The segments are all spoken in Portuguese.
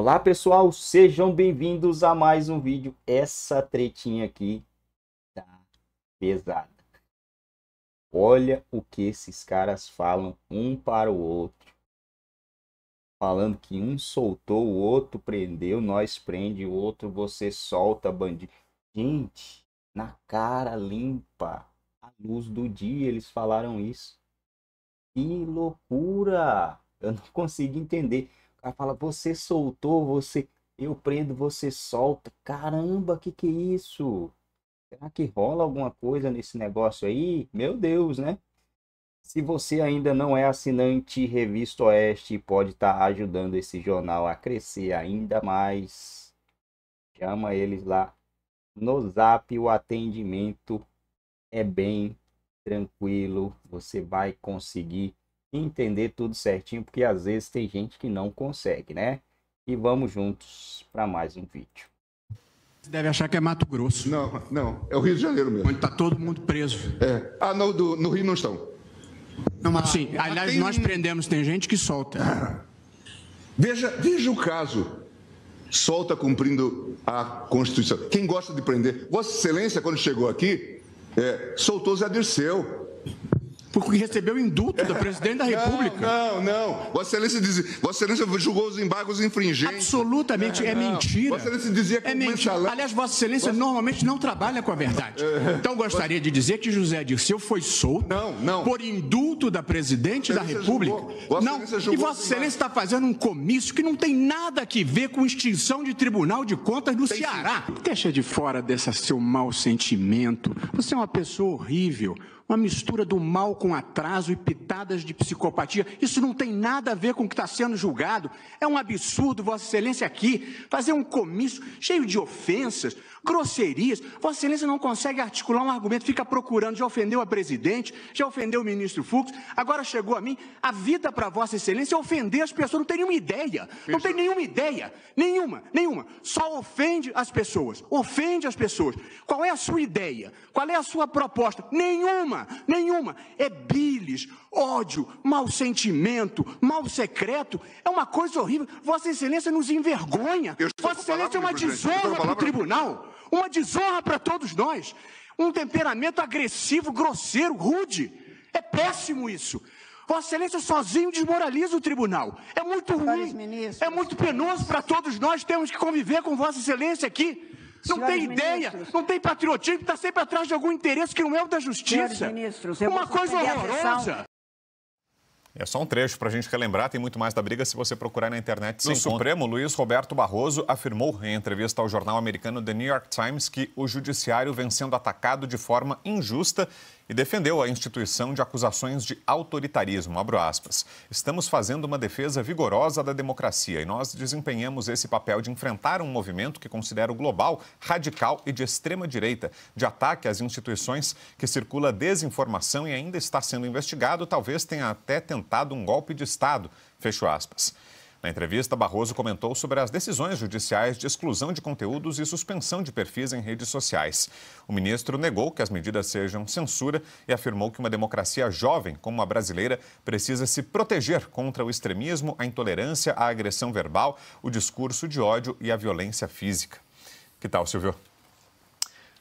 Olá pessoal, sejam bem-vindos a mais um vídeo. Essa tretinha aqui tá pesada. Olha o que esses caras falam um para o outro. Falando que um soltou, o outro prendeu, nós prende, o outro você solta, bandido. Gente, na cara limpa, à luz do dia eles falaram isso. Que loucura! Eu não consigo entender cara fala, você soltou, você. Eu prendo, você solta. Caramba, que que é isso? Será que rola alguma coisa nesse negócio aí? Meu Deus, né? Se você ainda não é assinante Revista Oeste, pode estar tá ajudando esse jornal a crescer ainda mais. Chama eles lá no Zap, o atendimento é bem tranquilo, você vai conseguir entender tudo certinho, porque às vezes tem gente que não consegue, né? E vamos juntos para mais um vídeo. Você deve achar que é Mato Grosso. Não, não, é o Rio de Janeiro mesmo. Onde está todo mundo preso. É. Ah, do, no Rio não estão. Não, mas sim, aliás, tem... nós prendemos, tem gente que solta. Ah. veja, veja o caso. Solta cumprindo a Constituição. Quem gosta de prender? Vossa Excelência, quando chegou aqui, é, soltou Zé Dirceu. Porque recebeu indulto da presidente da República. Não, não, não. Vossa Excelência, dizia, Vossa Excelência julgou os embargos infringentes. Absolutamente, é mentira. Vossa Excelência dizia que é mentira. Mensalão... Aliás, Vossa Excelência Vossa... normalmente não trabalha com a verdade. É. Então, gostaria de dizer que José Dirceu foi solto não, não. por indulto da presidente da República. Julgou, não, e Vossa Excelência está fazendo um comício que não tem nada a ver com extinção de Tribunal de Contas do tem Ceará. Sim. Deixa de fora desse seu mau sentimento. Você é uma pessoa horrível uma mistura do mal com atraso e pitadas de psicopatia. Isso não tem nada a ver com o que está sendo julgado. É um absurdo, Vossa Excelência, aqui fazer um comício cheio de ofensas, grosserias. Vossa Excelência não consegue articular um argumento, fica procurando, já ofendeu a presidente, já ofendeu o ministro Fux, agora chegou a mim. A vida para Vossa Excelência é ofender as pessoas, não tem nenhuma ideia, não tem nenhuma ideia, nenhuma, nenhuma. Só ofende as pessoas, ofende as pessoas. Qual é a sua ideia? Qual é a sua proposta? Nenhuma, nenhuma. É bilis, ódio, mau sentimento, mal secreto, é uma coisa horrível. Vossa Excelência nos envergonha. Vossa Excelência é uma tesoura para o tribunal. Uma desonra para todos nós. Um temperamento agressivo, grosseiro, rude. É péssimo isso. Vossa Excelência sozinho desmoraliza o tribunal. É muito ruim. É muito penoso para todos nós termos que conviver com Vossa Excelência aqui. Não tem ideia, ministros, não tem patriotismo, está sempre atrás de algum interesse que não é o da justiça. Uma coisa horrorosa. É só um trecho para a gente relembrar, tem muito mais da briga se você procurar na internet. No Supremo, Luiz Roberto Barroso afirmou em entrevista ao jornal americano The New York Times que o judiciário vem sendo atacado de forma injusta e defendeu a instituição de acusações de autoritarismo. Estamos fazendo uma defesa vigorosa da democracia e nós desempenhamos esse papel de enfrentar um movimento que considero global, radical e de extrema direita, de ataque às instituições que circula desinformação e ainda está sendo investigado, talvez tenha até tentado um golpe de Estado. Fecho aspas. Na entrevista, Barroso comentou sobre as decisões judiciais de exclusão de conteúdos e suspensão de perfis em redes sociais. O ministro negou que as medidas sejam censura e afirmou que uma democracia jovem como a brasileira precisa se proteger contra o extremismo, a intolerância, a agressão verbal, o discurso de ódio e a violência física. Que tal, Silvio?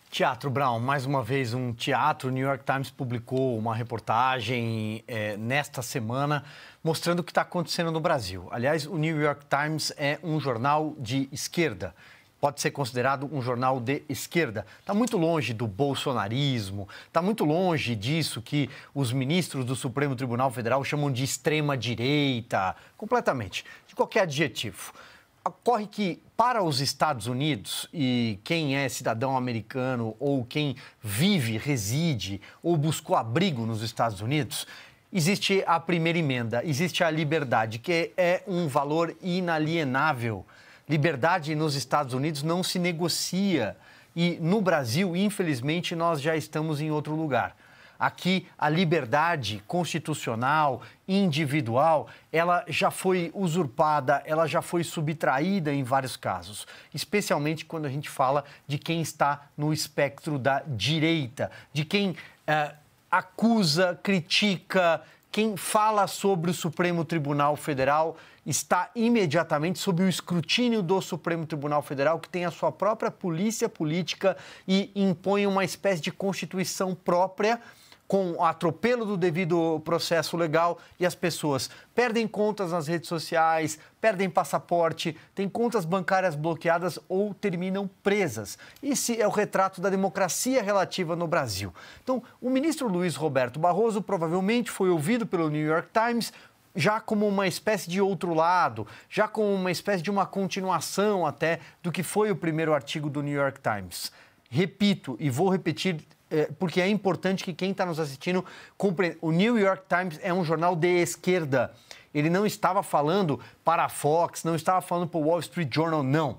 Teatro Brown, mais uma vez um teatro. O New York Times publicou uma reportagem é, nesta semana mostrando o que está acontecendo no Brasil. Aliás, o New York Times é um jornal de esquerda. Pode ser considerado um jornal de esquerda. Está muito longe do bolsonarismo, está muito longe disso que os ministros do Supremo Tribunal Federal chamam de extrema-direita. Completamente. De qualquer adjetivo. Ocorre que, para os Estados Unidos, e quem é cidadão americano ou quem vive, reside ou buscou abrigo nos Estados Unidos, existe a primeira emenda, existe a liberdade, que é um valor inalienável. Liberdade nos Estados Unidos não se negocia. E no Brasil, infelizmente, nós já estamos em outro lugar. Aqui a liberdade constitucional, individual, ela já foi usurpada, ela já foi subtraída em vários casos, especialmente quando a gente fala de quem está no espectro da direita, de quem é, acusa, critica, quem fala sobre o Supremo Tribunal Federal está imediatamente sob o escrutínio do Supremo Tribunal Federal, que tem a sua própria polícia política e impõe uma espécie de constituição própria com o atropelo do devido processo legal e as pessoas perdem contas nas redes sociais, perdem passaporte, têm contas bancárias bloqueadas ou terminam presas. Esse é o retrato da democracia relativa no Brasil. Então, o ministro Luiz Roberto Barroso provavelmente foi ouvido pelo New York Times já como uma espécie de outro lado, já como uma espécie de uma continuação até do que foi o primeiro artigo do New York Times. Repito e vou repetir é, porque é importante que quem está nos assistindo compreenda. O New York Times é um jornal de esquerda. Ele não estava falando para a Fox, não estava falando para o Wall Street Journal, não.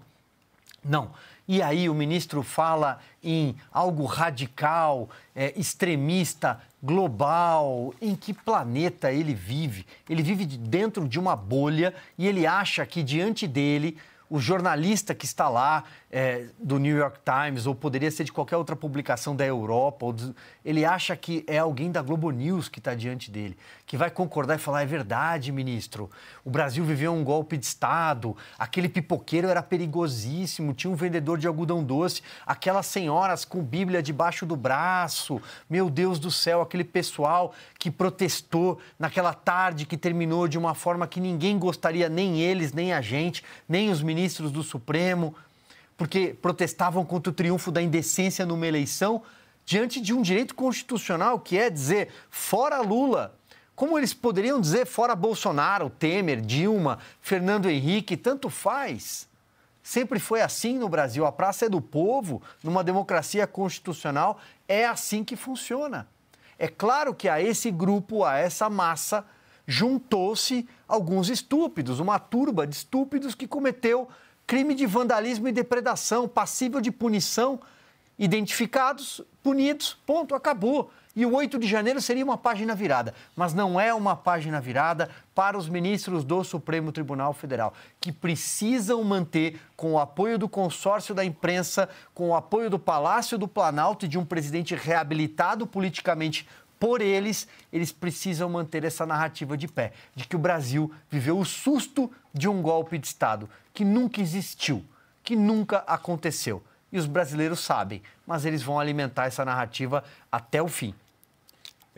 Não. E aí o ministro fala em algo radical, é, extremista, global. Em que planeta ele vive? Ele vive dentro de uma bolha e ele acha que diante dele o jornalista que está lá é, do New York Times ou poderia ser de qualquer outra publicação da Europa, do, ele acha que é alguém da Globo News que está diante dele, que vai concordar e falar: é verdade, ministro, o Brasil viveu um golpe de Estado, aquele pipoqueiro era perigosíssimo, tinha um vendedor de algodão doce, aquelas senhoras com Bíblia debaixo do braço, meu Deus do céu, aquele pessoal que protestou naquela tarde que terminou de uma forma que ninguém gostaria, nem eles, nem a gente, nem os ministros ministros do Supremo, porque protestavam contra o triunfo da indecência numa eleição, diante de um direito constitucional que é dizer fora Lula. Como eles poderiam dizer fora Bolsonaro, Temer, Dilma, Fernando Henrique, tanto faz? Sempre foi assim no Brasil. A praça é do povo, numa democracia constitucional, é assim que funciona. É claro que a esse grupo, a essa massa, juntou-se alguns estúpidos, uma turba de estúpidos que cometeu crime de vandalismo e depredação, passível de punição, identificados, punidos, ponto, acabou. E o 8 de janeiro seria uma página virada, mas não é uma página virada para os ministros do Supremo Tribunal Federal, que precisam manter, com o apoio do consórcio da imprensa, com o apoio do Palácio do Planalto e de um presidente reabilitado politicamente por eles, eles precisam manter essa narrativa de pé, de que o Brasil viveu o susto de um golpe de Estado que nunca existiu, que nunca aconteceu. E os brasileiros sabem, mas eles vão alimentar essa narrativa até o fim.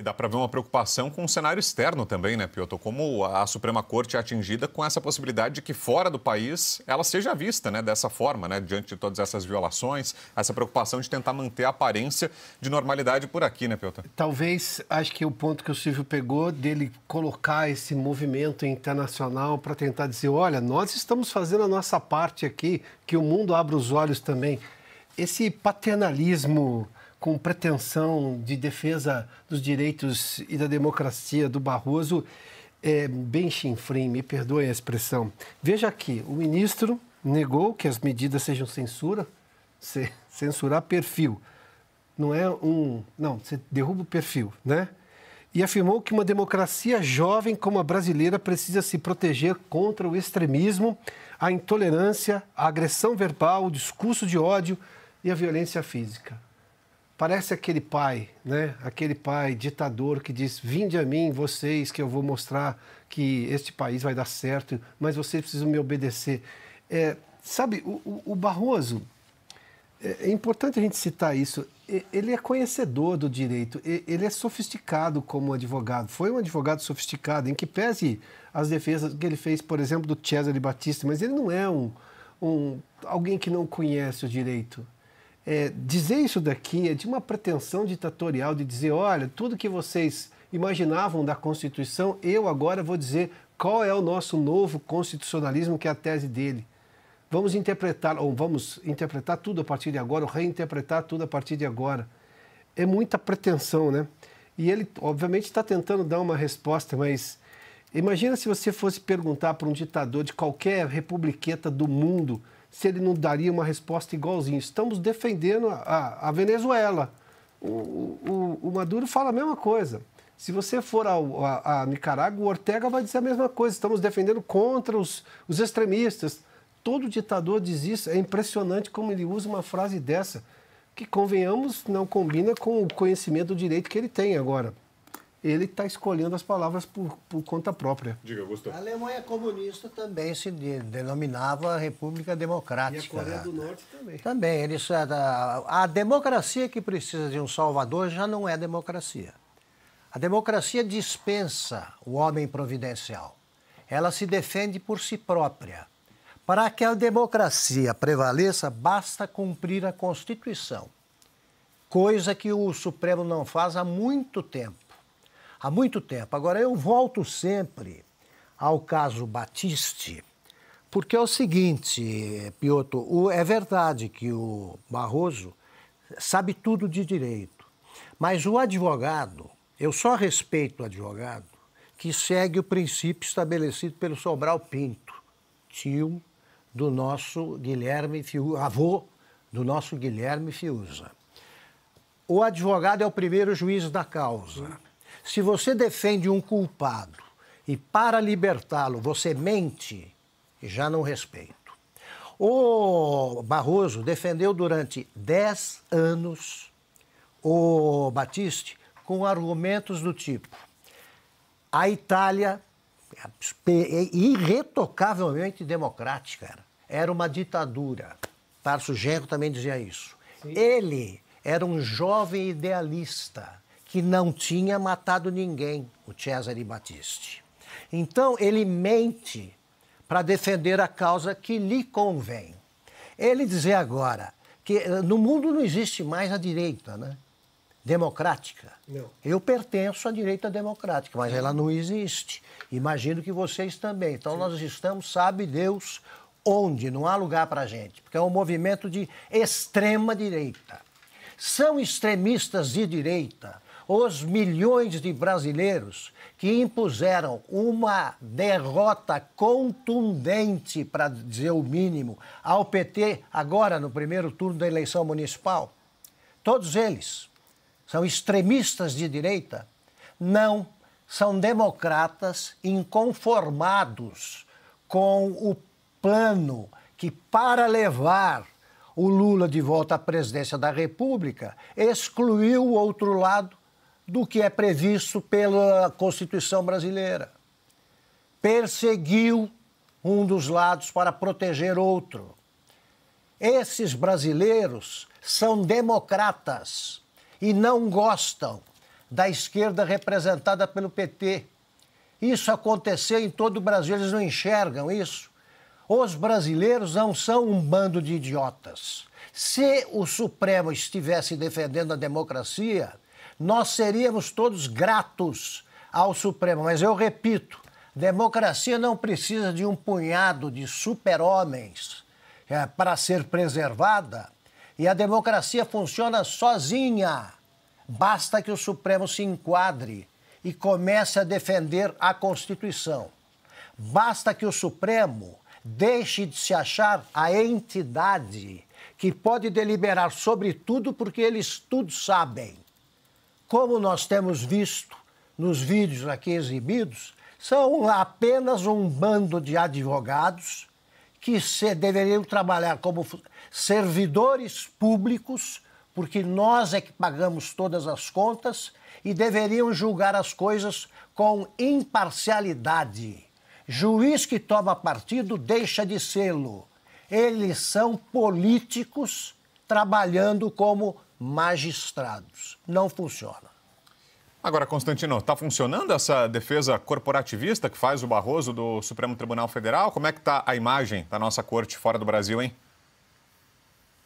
E dá para ver uma preocupação com o cenário externo também, né, Piotr? Como a Suprema Corte é atingida com essa possibilidade de que fora do país ela seja vista né, dessa forma, né, diante de todas essas violações, essa preocupação de tentar manter a aparência de normalidade por aqui, né, Piotr? Talvez, acho que o ponto que o Silvio pegou dele colocar esse movimento internacional para tentar dizer: olha, nós estamos fazendo a nossa parte aqui, que o mundo abra os olhos também. Esse paternalismo com pretensão de defesa dos direitos e da democracia do Barroso é bem chinfrim, me perdoe a expressão. Veja aqui, o ministro negou que as medidas sejam censura, censurar perfil. Não é um. Não, você derruba o perfil, né? E afirmou que uma democracia jovem como a brasileira precisa se proteger contra o extremismo, a intolerância, a agressão verbal, o discurso de ódio e a violência física. Parece aquele pai, né? Aquele pai ditador que diz: "Vinde a mim, vocês, que eu vou mostrar que este país vai dar certo, mas vocês precisam me obedecer". É, sabe, o, o Barroso é, é importante a gente citar isso. Ele é conhecedor do direito, ele é sofisticado como advogado. Foi um advogado sofisticado, em que pese as defesas que ele fez, por exemplo, do Cesare Batista, mas ele não é um, um alguém que não conhece o direito é, dizer isso daqui é de uma pretensão ditatorial de dizer, olha, tudo que vocês imaginavam da Constituição, eu agora vou dizer qual é o nosso novo constitucionalismo, que é a tese dele. Vamos interpretar, ou vamos interpretar tudo a partir de agora, ou reinterpretar tudo a partir de agora. É muita pretensão, né? E ele, obviamente, está tentando dar uma resposta, mas imagina se você fosse perguntar para um ditador de qualquer republiqueta do mundo se ele não daria uma resposta igualzinha. Estamos defendendo a, a Venezuela. O, o, o, Maduro fala a mesma coisa. Se você for ao, a, a, Nicarágua, o Ortega vai dizer a mesma coisa. Estamos defendendo contra os, os extremistas. Todo ditador diz isso. É impressionante como ele usa uma frase dessa, que, convenhamos, não combina com o conhecimento do direito que ele tem agora ele está escolhendo as palavras por, por conta própria. Diga, Gustavo. A Alemanha comunista também se denominava República Democrática. E a Coreia do Norte também. Também. Eles, a, a democracia que precisa de um salvador já não é democracia. A democracia dispensa o homem providencial. Ela se defende por si própria. Para que a democracia prevaleça, basta cumprir a Constituição, coisa que o Supremo não faz há muito tempo há muito tempo. Agora, eu volto sempre ao caso Batiste, porque é o seguinte, Piotr, é verdade que o Barroso sabe tudo de direito, mas o advogado, eu só respeito o advogado que segue o princípio estabelecido pelo Sobral Pinto, tio do nosso Guilherme Fiuza, avô do nosso Guilherme Fiuza. O advogado é o primeiro juiz da causa. Se você defende um culpado e para libertá-lo você mente, já não respeito. O Barroso defendeu durante 10 anos o Batiste com argumentos do tipo: a Itália é irretocavelmente democrática era, era uma ditadura. Tarso Genro também dizia isso. Sim. Ele era um jovem idealista que não tinha matado ninguém, o Cesare Battisti. Então, ele mente para defender a causa que lhe convém. Ele dizer agora que eh, no mundo não existe mais a direita, né? Democrática. Não. Eu pertenço à direita democrática, mas ela não existe. Imagino que vocês também. Então, Sim. nós estamos, sabe Deus, onde não há lugar para a gente, porque é um movimento de extrema direita. São extremistas de direita os milhões de brasileiros que impuseram uma derrota contundente, para dizer o mínimo, ao PT agora no primeiro turno da eleição municipal. Todos eles são extremistas de direita, não são democratas inconformados com o plano que, para levar o Lula de volta à presidência da República, excluiu o outro lado do que é previsto pela Constituição brasileira. Perseguiu um dos lados para proteger outro. Esses brasileiros são democratas e não gostam da esquerda representada pelo PT. Isso aconteceu em todo o Brasil, eles não enxergam isso. Os brasileiros não são um bando de idiotas. Se o Supremo estivesse defendendo a democracia, nós seríamos todos gratos ao Supremo. Mas eu repito, democracia não precisa de um punhado de super-homens é, para ser preservada. E a democracia funciona sozinha. Basta que o Supremo se enquadre e comece a defender a Constituição. Basta que o Supremo deixe de se achar a entidade que pode deliberar sobre tudo porque eles tudo sabem como nós temos visto nos vídeos aqui exibidos, são apenas um bando de advogados que se, deveriam trabalhar como servidores públicos, porque nós é que pagamos todas as contas e deveriam julgar as coisas com imparcialidade. Juiz que toma partido deixa de sê-lo. Eles são políticos trabalhando como magistrados. Não funciona. Agora, Constantino, está funcionando essa defesa corporativista que faz o Barroso do Supremo Tribunal Federal? Como é que está a imagem da nossa corte fora do Brasil, hein?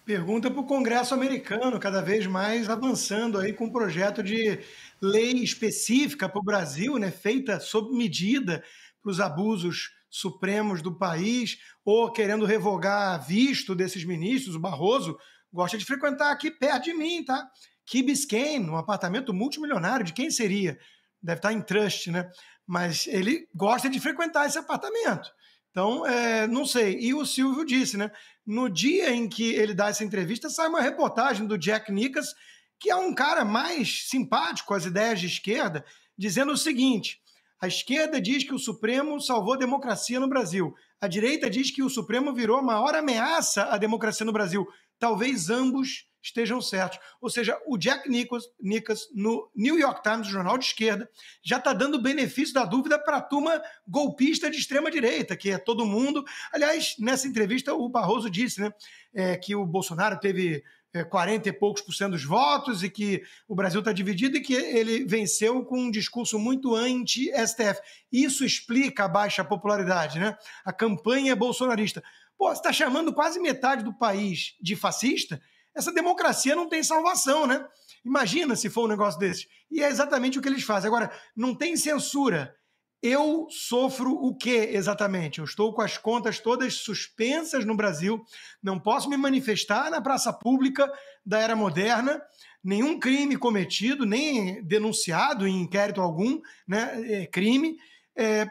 Pergunta para o Congresso americano, cada vez mais avançando aí com um projeto de lei específica para o Brasil, né, feita sob medida para os abusos supremos do país, ou querendo revogar visto desses ministros, o Barroso, gosta de frequentar aqui perto de mim, tá? Que Biscayne, um apartamento multimilionário, de quem seria? Deve estar em trust, né? Mas ele gosta de frequentar esse apartamento. Então, é, não sei. E o Silvio disse, né? No dia em que ele dá essa entrevista, sai uma reportagem do Jack Nicas, que é um cara mais simpático às ideias de esquerda, dizendo o seguinte: a esquerda diz que o Supremo salvou a democracia no Brasil. A direita diz que o Supremo virou a maior ameaça à democracia no Brasil talvez ambos estejam certos. Ou seja, o Jack Nichols, Nichols no New York Times, jornal de esquerda, já está dando benefício da dúvida para a turma golpista de extrema-direita, que é todo mundo. Aliás, nessa entrevista, o Barroso disse né, é, que o Bolsonaro teve. 40 é, e poucos por cento dos votos e que o Brasil está dividido e que ele venceu com um discurso muito anti-STF. Isso explica a baixa popularidade, né? A campanha bolsonarista. Pô, você está chamando quase metade do país de fascista? Essa democracia não tem salvação, né? Imagina se for um negócio desse. E é exatamente o que eles fazem. Agora, não tem censura. Eu sofro o que exatamente? Eu estou com as contas todas suspensas no Brasil, não posso me manifestar na praça pública da era moderna, nenhum crime cometido, nem denunciado em inquérito algum, né? É crime. É,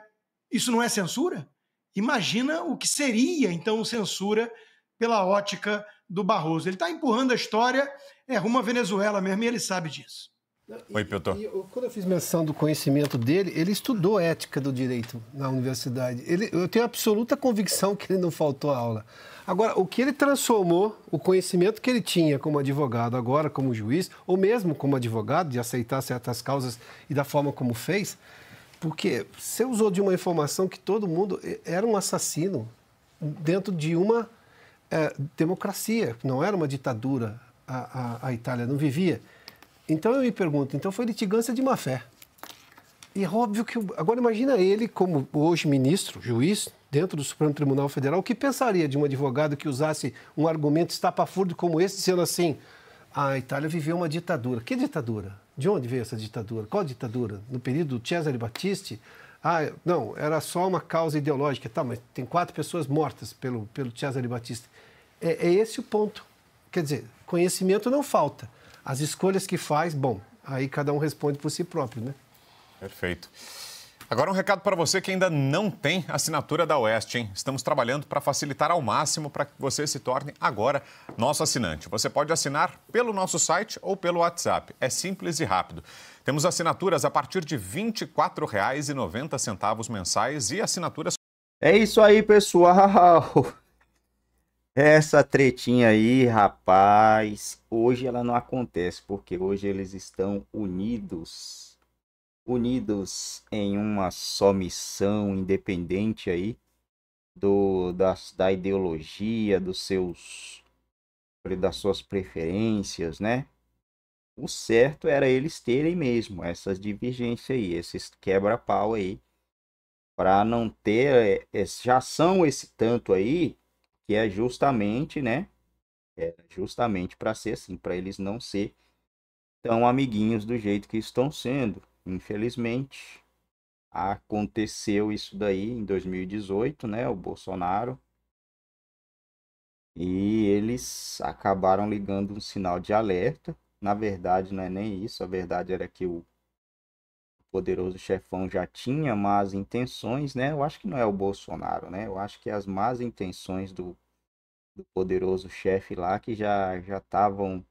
isso não é censura? Imagina o que seria, então, censura pela ótica do Barroso. Ele está empurrando a história é, rumo à Venezuela mesmo e ele sabe disso. Oi, Piotr. quando eu fiz menção do conhecimento dele, ele estudou ética do direito na universidade. Ele, eu tenho absoluta convicção que ele não faltou a aula. Agora, o que ele transformou, o conhecimento que ele tinha como advogado, agora como juiz, ou mesmo como advogado, de aceitar certas causas e da forma como fez, porque você usou de uma informação que todo mundo era um assassino dentro de uma é, democracia, não era uma ditadura a, a, a, Itália, não vivia. Então eu me pergunto, então foi litigância de má fé. E é óbvio que. Agora imagina ele, como hoje ministro, juiz, dentro do Supremo Tribunal Federal, o que pensaria de um advogado que usasse um argumento estapafúrdio como esse, dizendo assim: ah, a Itália viveu uma ditadura. Que ditadura? De onde veio essa ditadura? Qual ditadura? No período do Cesare Battisti? Ah, não, era só uma causa ideológica, tá, mas tem quatro pessoas mortas pelo, pelo Cesare Battisti. É, é esse o ponto. Quer dizer, conhecimento não falta. As escolhas que faz, bom, aí cada um responde por si próprio, né? Perfeito. Agora um recado para você que ainda não tem assinatura da Oeste, hein? Estamos trabalhando para facilitar ao máximo para que você se torne agora nosso assinante. Você pode assinar pelo nosso site ou pelo WhatsApp. É simples e rápido. Temos assinaturas a partir de R$ 24,90 mensais e assinaturas. É isso aí, pessoal. Essa tretinha aí, rapaz, hoje ela não acontece porque hoje eles estão unidos unidos em uma só missão, independente aí do, da, da ideologia, dos seus das suas preferências, né? O certo era eles terem mesmo essas divergências aí, esses quebra-pau aí, para não ter é, é, já são esse tanto aí que é justamente, né? É justamente para ser assim, para eles não ser tão amiguinhos do jeito que estão sendo. Infelizmente, aconteceu isso daí em 2018, né? O Bolsonaro. E eles acabaram ligando um sinal de alerta. Na verdade, não é nem isso. A verdade era que o poderoso chefão já tinha más intenções, né? Eu acho que não é o Bolsonaro, né? Eu acho que é as más intenções do, do poderoso chefe lá que já já estavam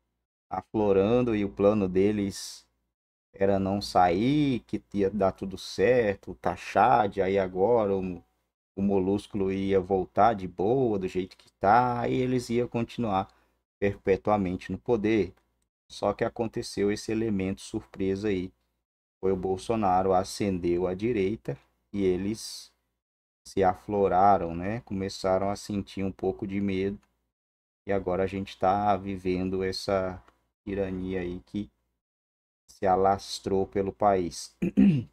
aflorando e o plano deles era não sair, que ia dar tudo certo, de aí agora o, o molúsculo ia voltar de boa, do jeito que tá, e eles iam continuar perpetuamente no poder. Só que aconteceu esse elemento surpresa aí. Foi o Bolsonaro acendeu a direita e eles se afloraram, né? Começaram a sentir um pouco de medo. E agora a gente está vivendo essa tirania aí que se alastrou pelo país.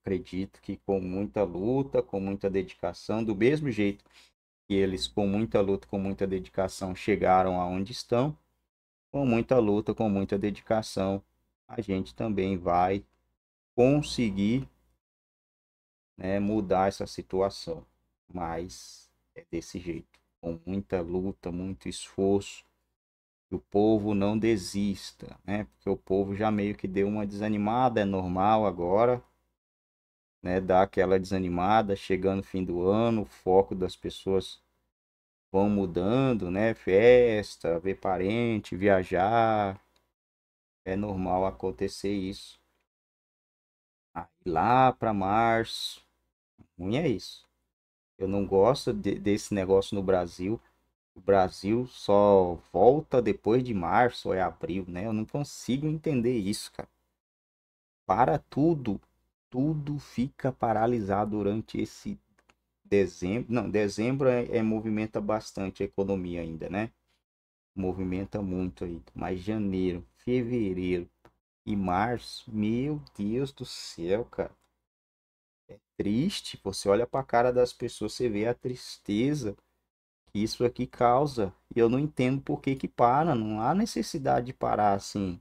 Acredito que com muita luta, com muita dedicação, do mesmo jeito que eles, com muita luta, com muita dedicação, chegaram aonde estão, com muita luta, com muita dedicação, a gente também vai conseguir né, mudar essa situação. Mas é desse jeito, com muita luta, muito esforço, que o povo não desista, né? Porque o povo já meio que deu uma desanimada, é normal agora, né? Dá aquela desanimada, chegando fim do ano, o foco das pessoas vão mudando, né? Festa, ver parente, viajar. É normal acontecer isso. Aí lá para março, ruim é isso. Eu não gosto de, desse negócio no Brasil o Brasil só volta depois de março ou é abril, né? Eu não consigo entender isso, cara. Para tudo, tudo fica paralisado durante esse dezembro. Não, dezembro é, é movimenta bastante a economia ainda, né? Movimenta muito aí. Mas janeiro, fevereiro e março, meu Deus do céu, cara. É triste. Você olha para a cara das pessoas, você vê a tristeza que isso aqui causa. E eu não entendo por que que para, não há necessidade de parar assim.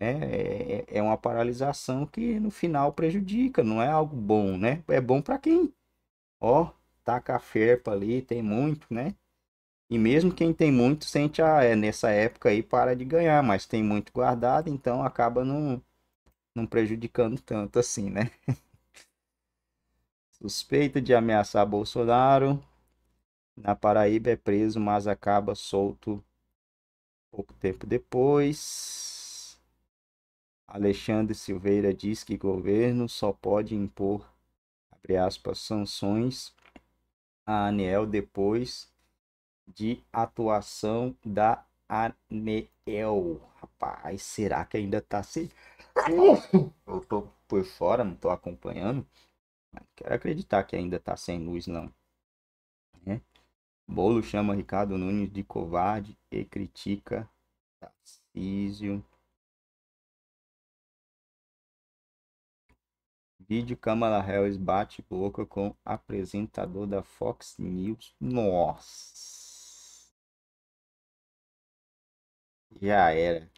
É, é, é, é uma paralisação que no final prejudica, não é algo bom, né? É bom para quem? Ó, taca a ferpa ali, tem muito, né? E mesmo quem tem muito sente, ah, é nessa época aí para de ganhar, mas tem muito guardado, então acaba não, não prejudicando tanto assim, né? Suspeita de ameaçar Bolsonaro, na Paraíba é preso, mas acaba solto pouco tempo depois. Alexandre Silveira diz que governo só pode impor, abre aspas, sanções à ANEL depois de atuação da ANEL. Rapaz, será que ainda tá se. Eu tô por fora, não tô acompanhando. Não quero acreditar que ainda tá sem luz, não. Bolo chama Ricardo Nunes de covarde e critica Tarcísio. Vídeo Câmara Harris bate boca com apresentador da Fox News. Nossa! Já era.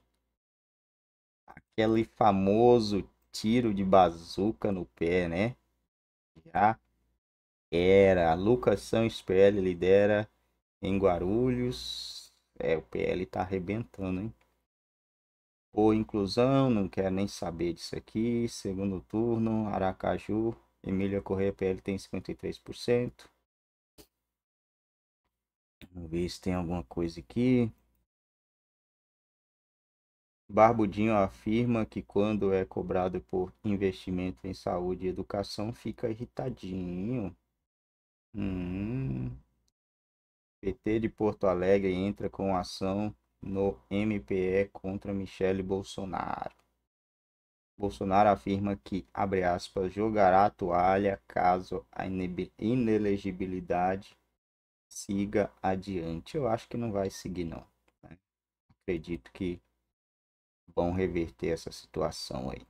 Aquele famoso tiro de bazuca no pé, né? Já era. Lucas Sanches, PL lidera em Guarulhos. É, o PL tá arrebentando, hein? Ou inclusão, não quero nem saber disso aqui. Segundo turno, Aracaju, Emília Correia PL tem 53%. Vamos ver se tem alguma coisa aqui. Barbudinho afirma que quando é cobrado por investimento em saúde e educação fica irritadinho. Hum. PT de Porto Alegre entra com ação no MPE contra Michele Bolsonaro. Bolsonaro afirma que, abre aspas, jogará a toalha caso a inelegibilidade siga adiante. Eu acho que não vai seguir, não. Né? Acredito que vão reverter essa situação aí.